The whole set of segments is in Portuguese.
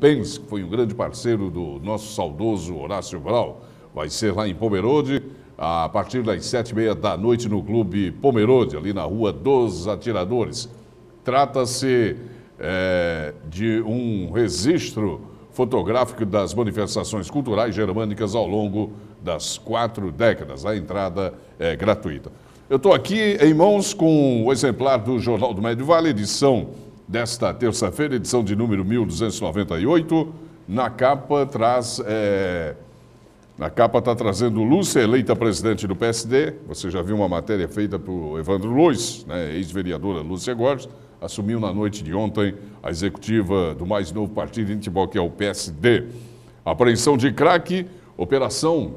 Pens, que foi um grande parceiro do nosso saudoso Horácio Brau. Vai ser lá em Pomerode, a partir das sete e meia da noite no Clube Pomerode, ali na Rua dos Atiradores. Trata-se é, de um registro fotográfico das manifestações culturais germânicas ao longo das quatro décadas. A entrada é gratuita. Eu estou aqui em mãos com o exemplar do Jornal do Médio Vale, edição desta terça-feira, edição de número 1298. Na capa traz. É... Na capa está trazendo Lúcia, eleita presidente do PSD. Você já viu uma matéria feita por Evandro Luiz, né? ex-vereadora Lúcia Borges, assumiu na noite de ontem a executiva do mais novo partido em Timbó que é o PSD. Apreensão de crack, operação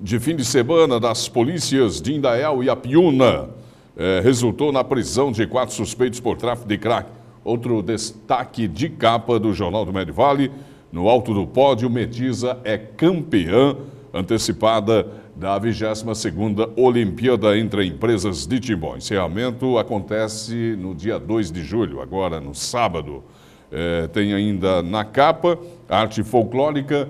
de fim de semana das polícias de Indael e Apiúna, é, resultou na prisão de quatro suspeitos por tráfico de crack. Outro destaque de capa do Jornal do Médio Vale, no alto do pódio, Metisa é campeã antecipada da 22ª Olimpíada entre Empresas de Timbó. Encerramento acontece no dia 2 de julho, agora no sábado. É, tem ainda na capa arte folclórica,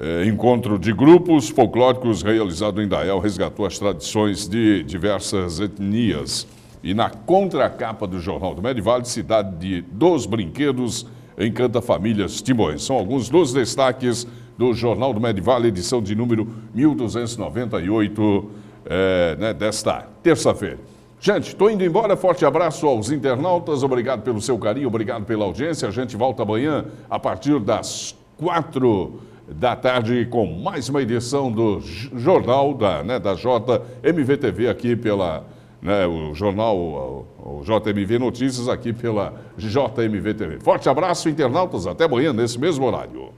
é, encontro de grupos folclóricos realizado em Dael, resgatou as tradições de diversas etnias. E na contracapa do Jornal do Medivale, Cidade de, dos Brinquedos encanta famílias Timões. São alguns dos destaques do Jornal do Medivale, edição de número 1298, é, eh, né, desta terça-feira. Gente, estou indo embora. Forte abraço aos internautas. Obrigado pelo seu carinho, obrigado pela audiência. A gente volta amanhã a partir das quatro da tarde com mais uma edição do Jornal da, né, da JMVTV aqui pela né, o jornal, o, o JMV Notícias, aqui pela JMV TV. Forte abraço, internautas, até amanhã nesse mesmo horário.